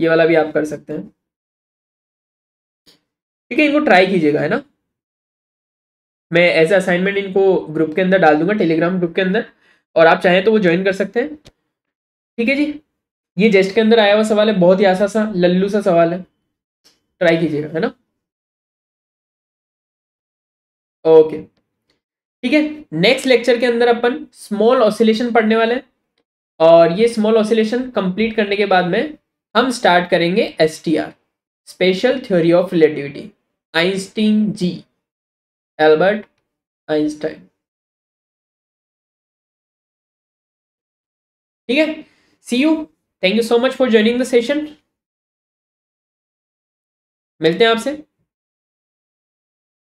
ये वाला भी आप कर सकते हैं ठीक है इनको ट्राई कीजिएगा है ना मैं एज ए असाइनमेंट इनको ग्रुप के अंदर डाल दूंगा टेलीग्राम ग्रुप के अंदर और आप चाहें तो वो ज्वाइन कर सकते हैं ठीक है जी ये जेस्ट के अंदर आया हुआ सवाल है बहुत ही आसा सा लल्लू सा सवाल है ट्राई कीजिएगा है ना ओके ठीक है नेक्स्ट लेक्चर के अंदर अपन स्मॉल ऑसिलेशन पढ़ने वाले हैं और ये स्मॉल ऑसिलेशन कंप्लीट करने के बाद में हम स्टार्ट करेंगे as special theory of relativity Einstein ji Albert Einstein ठीक है see you thank you so much for joining the session मिलते हैं आपसे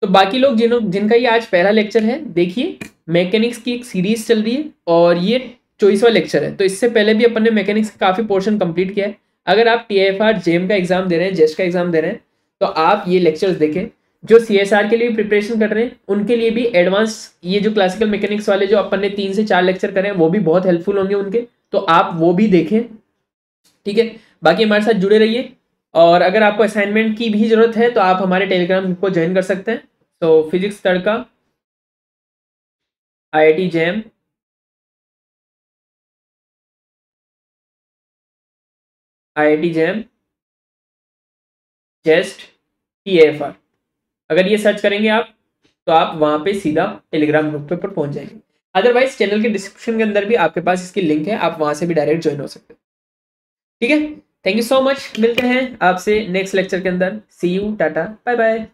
तो बाकी लोग जिन जिनका ये आज पहला लेक्चर है देखिए मैकेनिक्स की एक सीरीज चल रही है और ये चौबीसवा लेक्चर है तो इससे पहले भी अपन ने मैकेनिक्स का काफ़ी पोर्शन कंप्लीट किया है अगर आप टी एफ आर जेम का एग्ज़ाम दे रहे हैं जेस्ट e का एग्ज़ाम दे रहे हैं तो आप ये लेक्चर्स देखें जो सी एस आर के लिए प्रिपरेशन कर रहे हैं उनके लिए भी एडवांस ये जो क्लासिकल मैकेनिक्स वाले जो अपन ने तीन से चार लेक्चर करें हैं वो भी बहुत हेल्पफुल होंगे उनके तो आप वो भी देखें ठीक है बाकी हमारे साथ जुड़े रहिए और अगर आपको असाइनमेंट की भी ज़रूरत है तो आप हमारे टेलीग्राम ग्रुप को ज्वाइन कर सकते हैं तो physics Tadka I I T JAM I I T JAM JEST T F R अगर ये सर्च करेंगे आप तो आप वहां पे सीधा टेलीग्राम ग्रुप पर पहुंच जाएंगे अदरवाइज चैनल के डिस्क्रिप्शन के अंदर भी आपके पास इसकी लिंक है आप वहां से भी डायरेक्ट ज्वाइन हो सकते हैं ठीक है थैंक यू सो मच मिलते हैं आपसे नेक्स्ट लेक्चर के अंदर see you tata bye bye